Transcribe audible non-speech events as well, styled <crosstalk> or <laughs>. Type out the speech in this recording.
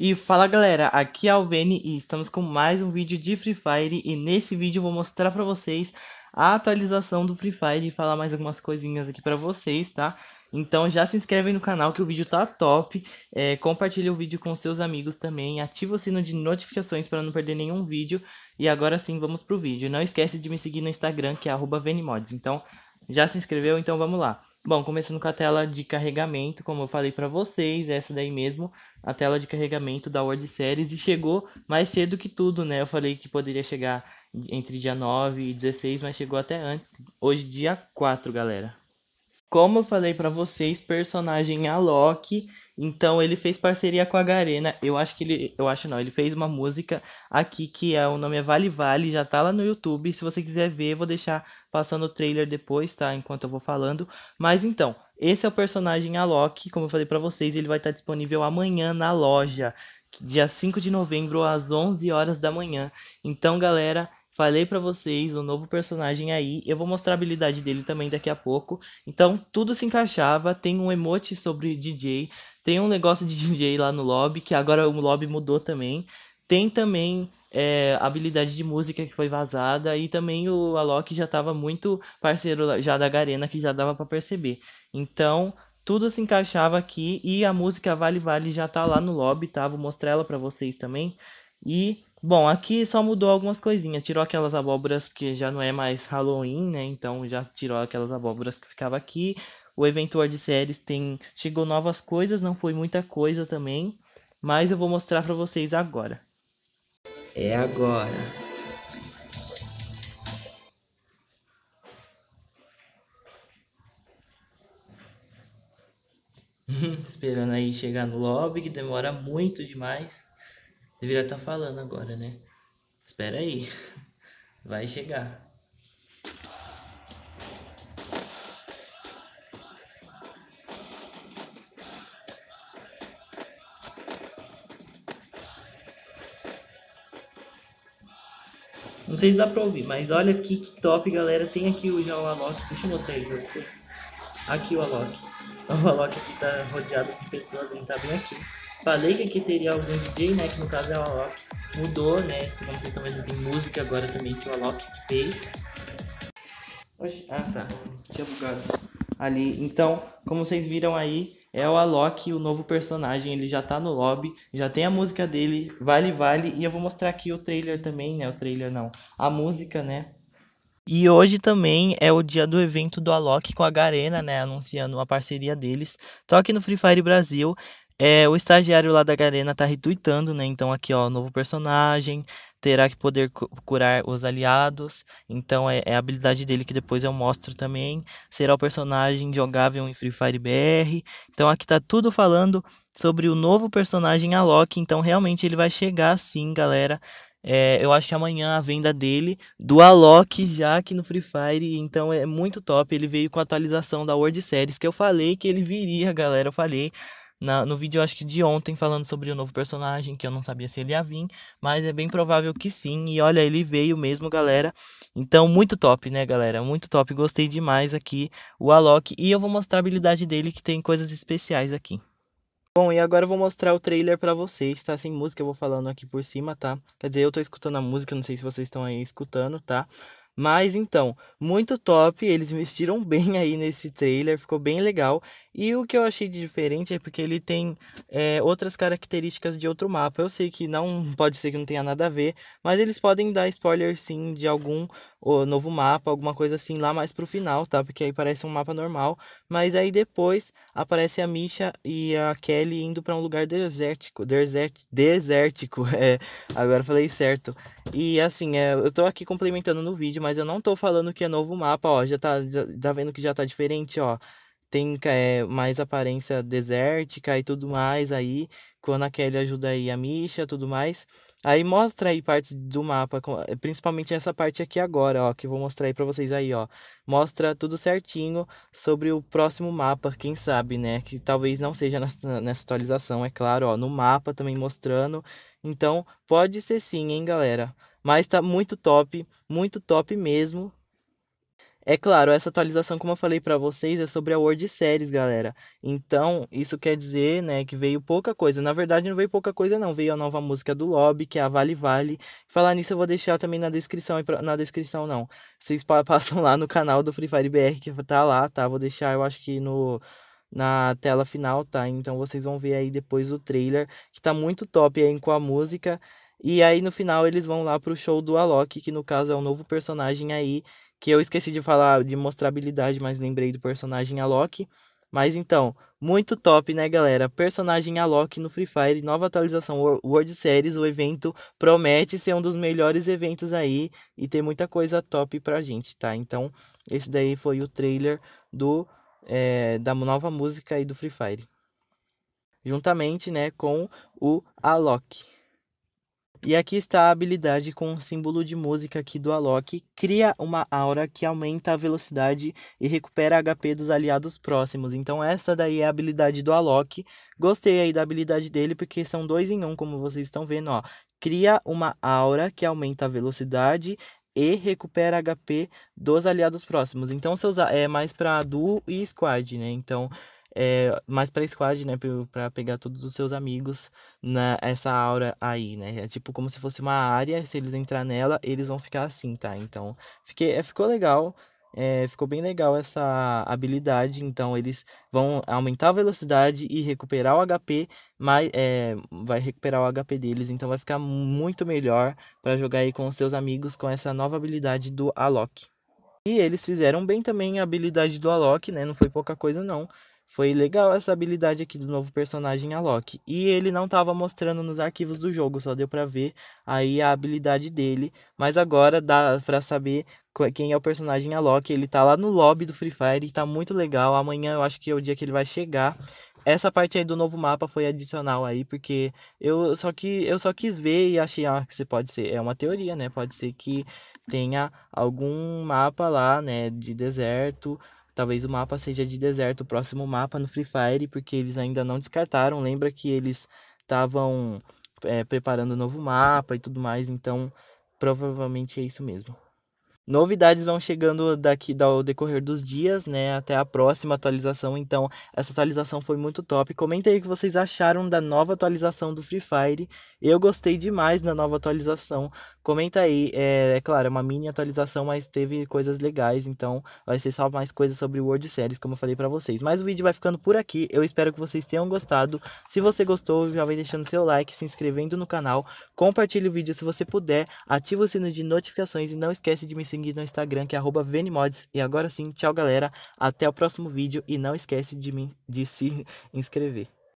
E fala galera, aqui é o Vene e estamos com mais um vídeo de Free Fire e nesse vídeo eu vou mostrar pra vocês a atualização do Free Fire e falar mais algumas coisinhas aqui pra vocês, tá? Então já se inscreve no canal que o vídeo tá top, é, compartilha o vídeo com seus amigos também, ativa o sino de notificações para não perder nenhum vídeo e agora sim vamos pro vídeo. Não esquece de me seguir no Instagram que é @venimods. Então já se inscreveu, então vamos lá. Bom, começando com a tela de carregamento, como eu falei para vocês, é essa daí mesmo, a tela de carregamento da World Series e chegou mais cedo que tudo, né? Eu falei que poderia chegar entre dia 9 e 16, mas chegou até antes. Hoje dia 4, galera. Como eu falei para vocês, personagem Alok, então ele fez parceria com a Garena. Eu acho que ele, eu acho não, ele fez uma música aqui que é o nome é Vale Vale, já tá lá no YouTube. Se você quiser ver, vou deixar passando o trailer depois, tá? Enquanto eu vou falando. Mas então, esse é o personagem Alok, como eu falei para vocês, ele vai estar tá disponível amanhã na loja, dia 5 de novembro às 11 horas da manhã. Então, galera, Falei para vocês o um novo personagem aí, eu vou mostrar a habilidade dele também daqui a pouco. Então, tudo se encaixava, tem um emote sobre DJ, tem um negócio de <laughs> DJ lá no lobby, que agora o lobby mudou também. Tem também é, habilidade de música que foi vazada e também o Alok já estava muito parceiro já da Garena, que já dava para perceber. Então, tudo se encaixava aqui e a música Vale Vale já tá lá no lobby, tá? Vou mostrar ela para vocês também. E, bom, aqui só mudou algumas coisinhas. Tirou aquelas abóboras, porque já não é mais Halloween, né? Então já tirou aquelas abóboras que ficava aqui. O eventor de séries tem chegou novas coisas, não foi muita coisa também, mas eu vou mostrar para vocês agora. É agora. <laughs> Esperando aí chegar no lobby, que demora muito demais. Deveria estar tá falando agora, né? Espera aí. <laughs> Vai chegar. Não sei se dá pra ouvir, mas olha que, que top, galera. Tem aqui o João Alok. Deixa eu mostrar aí pra vocês. Aqui o Alok. O Alok aqui tá rodeado de pessoas, ele tá bem aqui. Falei que aqui teria algum DJ, né? Que no caso é o Alok. Mudou, né? vamos vocês estão vendo, tem música agora também que o Alok fez. Oxi, ah tá, tinha bugado. Ali, então, como vocês viram aí, é o Alok, o novo personagem, ele já tá no lobby, já tem a música dele, vale, vale, e eu vou mostrar aqui o trailer também, né, o trailer não, a música, né, e hoje também é o dia do evento do Alok com a Garena, né? Anunciando uma parceria deles. Toque no Free Fire Brasil. É, o estagiário lá da Garena tá retuitando, né? Então aqui, ó, novo personagem, terá que poder curar os aliados. Então é, é, a habilidade dele que depois eu mostro também. Será o personagem jogável em Free Fire BR. Então aqui tá tudo falando sobre o novo personagem Alok. Então realmente ele vai chegar sim, galera. É, eu acho que amanhã a venda dele, do Alok, já aqui no Free Fire, então é muito top. Ele veio com a atualização da World Series, que eu falei que ele viria, galera. Eu falei na, no vídeo, acho que de ontem, falando sobre o novo personagem, que eu não sabia se ele ia vir, mas é bem provável que sim. E olha, ele veio mesmo, galera. Então, muito top, né, galera? Muito top. Gostei demais aqui o Alok. E eu vou mostrar a habilidade dele, que tem coisas especiais aqui. Bom, e agora eu vou mostrar o trailer para vocês, tá? Sem música, eu vou falando aqui por cima, tá? Quer dizer, eu tô escutando a música, não sei se vocês estão aí escutando, tá? Mas então, muito top, eles vestiram <laughs> bem aí nesse trailer, ficou bem legal. E o que eu achei de diferente é porque ele tem é, outras características de outro mapa. Eu sei que não pode ser que não tenha nada a ver, mas eles podem dar spoiler sim de algum o novo mapa, alguma coisa assim lá mais pro final, tá? Porque aí parece um mapa normal, mas aí depois aparece a Misha e a Kelly indo para um lugar desértico, desert, desértico, <laughs> é, agora falei certo. E assim, é, eu tô aqui complementando no vídeo, mas eu não tô falando que é novo mapa, ó, já tá, já, tá vendo que já tá diferente, ó tem é, mais aparência desértica e tudo mais aí, quando a Kelly ajuda aí a Misha tudo mais. Aí mostra aí partes do mapa, eh, principalmente essa parte aqui agora, ó, que eu vou mostrar aí para vocês aí, ó. Mostra tudo certinho sobre o próximo mapa, quem sabe, né? Que talvez não seja nessa, nessa atualização, é claro, ó, no mapa também mostrando. Então, pode ser sim, hein, galera? Mas tá muito top, muito top mesmo. É claro, essa atualização, como eu falei para vocês, é sobre a Word Series, galera. Então, isso quer dizer, né, que veio pouca coisa. Na verdade, não veio pouca coisa, não. Veio a nova música do Lobby, que é a Vale Vale. Falar nisso, eu vou deixar também na descrição. Na descrição, não. Vocês <laughs> passam lá no canal do Free Fire BR, que tá lá, tá? Vou deixar, eu acho que no na tela final, tá? Então vocês vão ver aí depois o trailer, que tá muito top aí com a música. E aí no final eles vão lá pro show do Alok, que no caso é um novo personagem aí que eu esqueci de falar de mostrabilidade, mas lembrei do personagem Alok. Mas então, muito top, né, galera? Personagem Alok no Free Fire, nova atualização World Series, o evento promete ser um dos melhores eventos aí e ter muita coisa top pra gente, tá? Então, esse daí foi o trailer do é, da nova música aí do Free Fire. Juntamente, né, com o Alok. E aqui está a habilidade com o símbolo de música aqui do Alok, cria uma aura que aumenta a velocidade e recupera HP dos aliados próximos. Então essa daí é a habilidade do Alok. Gostei aí da habilidade dele porque são dois em um, como vocês estão vendo, ó. Cria uma aura que aumenta a velocidade e recupera HP dos aliados próximos. Então seus é mais para duo e squad, né? Então é, mais pra squad, né? Pra pegar todos os seus amigos nessa aura aí, né? É tipo como se fosse uma área, se eles entrar nela, eles vão ficar assim, tá? Então, fiquei, é, ficou legal. É, ficou bem legal essa habilidade, então eles vão aumentar a velocidade e recuperar o HP, mas é, vai recuperar o HP deles, então vai ficar muito melhor para jogar aí com os seus amigos com essa nova habilidade do Alok. E eles fizeram bem também a habilidade do Alok, né? Não foi pouca coisa não. Foi legal essa habilidade aqui do novo personagem Alok. E ele não estava mostrando nos arquivos do jogo, só deu para ver aí a habilidade dele. Mas agora dá para saber quem é o personagem Alok. Ele tá lá no lobby do Free Fire e tá muito legal. Amanhã eu acho que é o dia que ele vai chegar essa parte aí do novo mapa foi adicional aí, porque eu só que eu só quis ver e achei ah, que você pode ser, é uma teoria, né? Pode ser que tenha algum mapa lá, né, de deserto Talvez o mapa seja de deserto, o próximo mapa no Free Fire, porque eles ainda não descartaram. Lembra que eles estavam é, preparando um novo mapa e tudo mais, então provavelmente é isso mesmo. Novidades vão chegando daqui ao decorrer dos dias, né? Até a próxima atualização. Então, essa atualização foi muito top. Comenta aí o que vocês acharam da nova atualização do Free Fire. Eu gostei demais da nova atualização. Comenta aí, é, é claro, é uma mini atualização, mas teve coisas legais. Então, vai ser só mais coisas sobre World Series, como eu falei para vocês. Mas o vídeo vai ficando por aqui. Eu espero que vocês tenham gostado. Se você gostou, já vai deixando seu like, se inscrevendo no canal, compartilhe o vídeo se você puder, ativa o sino de notificações e não esquece de me seguir seguir no Instagram, que é @venimods. E agora sim, tchau galera, até o próximo vídeo e não esquece de, me, de se inscrever.